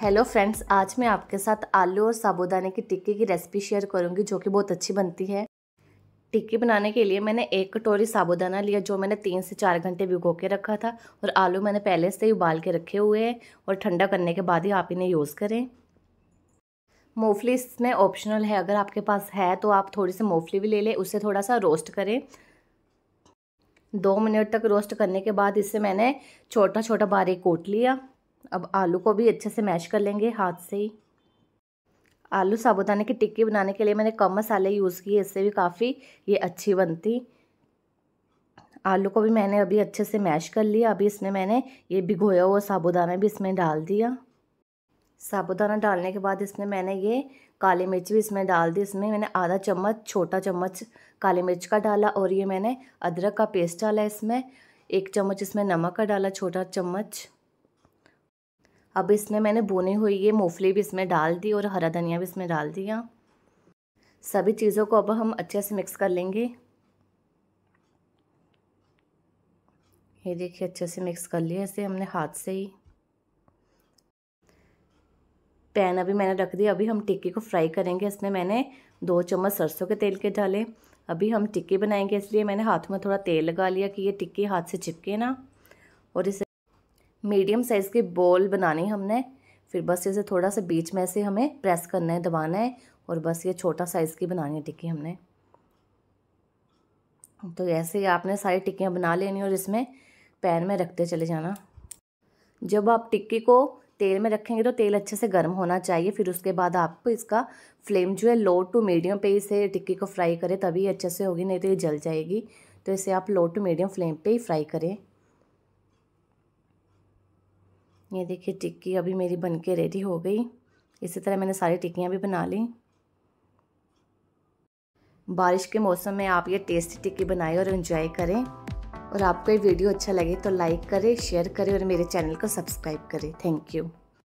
hello friends आज मैं आपके साथ आलू और साबूदाने की टिक्की की रेसिपी शेयर करूंगी जो कि बहुत अच्छी बनती है टिक्की बनाने के लिए मैंने एक कटोरी साबूदाना लिया जो मैंने तीन से चार घंटे भिगो के रखा था और आलू मैंने पहले से ही उबाल के रखे हुए हैं और ठंडा करने के बाद ही आप इन्हें यूज़ करें मूंगफली इसमें ऑप्शनल है अगर आपके पास है तो आप थोड़ी सी मूंगफली भी ले लें उसे थोड़ा सा रोस्ट करें दो मिनट तक रोस्ट करने के बाद इसे मैंने छोटा छोटा बारीक कूट लिया अब आलू को भी अच्छे से मैश कर लेंगे हाथ से ही आलू साबुदाने की टिक्की बनाने के लिए मैंने कम मसाले यूज़ किए इससे भी काफ़ी ये अच्छी बनती आलू को भी मैंने अभी अच्छे से मैश कर लिया अभी इसमें मैंने ये भिगोया हुआ साबुदाना भी इसमें डाल दिया साबुदाना डालने के बाद इसमें मैंने ये काली मिर्च भी इसमें डाल दी इसमें मैंने आधा चम्मच छोटा चम्मच काली मिर्च का डाला और ये मैंने अदरक का पेस्ट डाला इसमें एक चम्मच इसमें नमक का डाला छोटा चम्मच अब इसमें मैंने बुनी हुई ये मूँगफली भी इसमें डाल दी और हरा धनिया भी इसमें डाल दिया सभी चीज़ों को अब हम अच्छे से मिक्स कर लेंगे ये देखिए अच्छे से मिक्स कर लिया इसे हमने हाथ से ही पैन अभी मैंने रख दिया अभी हम टिक्की को फ्राई करेंगे इसमें मैंने दो चम्मच सरसों के तेल के डाले अभी हम टिक्की बनाएंगे इसलिए मैंने हाथ में थोड़ा तेल लगा लिया कि ये टिक्की हाथ से चिपके ना और इसे मीडियम साइज़ के बॉल बनाने हमने फिर बस इसे थोड़ा सा बीच में से हमें प्रेस करना है दबाना है और बस ये छोटा साइज़ की बनानी है टिक्की हमने तो ऐसे ही आपने सारी टिक्कियाँ बना लेनी और इसमें पैन में रखते चले जाना जब आप टिक्की को तेल में रखेंगे तो तेल अच्छे से गर्म होना चाहिए फिर उसके बाद आप इसका फ्लेम जो है लो टू मीडियम पे इसे टिक्की को फ्राई करें तभी अच्छे से होगी नहीं तो ये जल जाएगी तो इसे आप लो टू मीडियम फ्लेम पे ही फ्राई करें ये देखिए टिक्की अभी मेरी बन के रेडी हो गई इसी तरह मैंने सारी टिक्कियाँ भी बना ली बारिश के मौसम में आप ये टेस्टी टिक्की बनाएं और इन्जॉय करें और आपको ये वीडियो अच्छा लगे तो लाइक करें शेयर करें और मेरे चैनल को सब्सक्राइब करें थैंक यू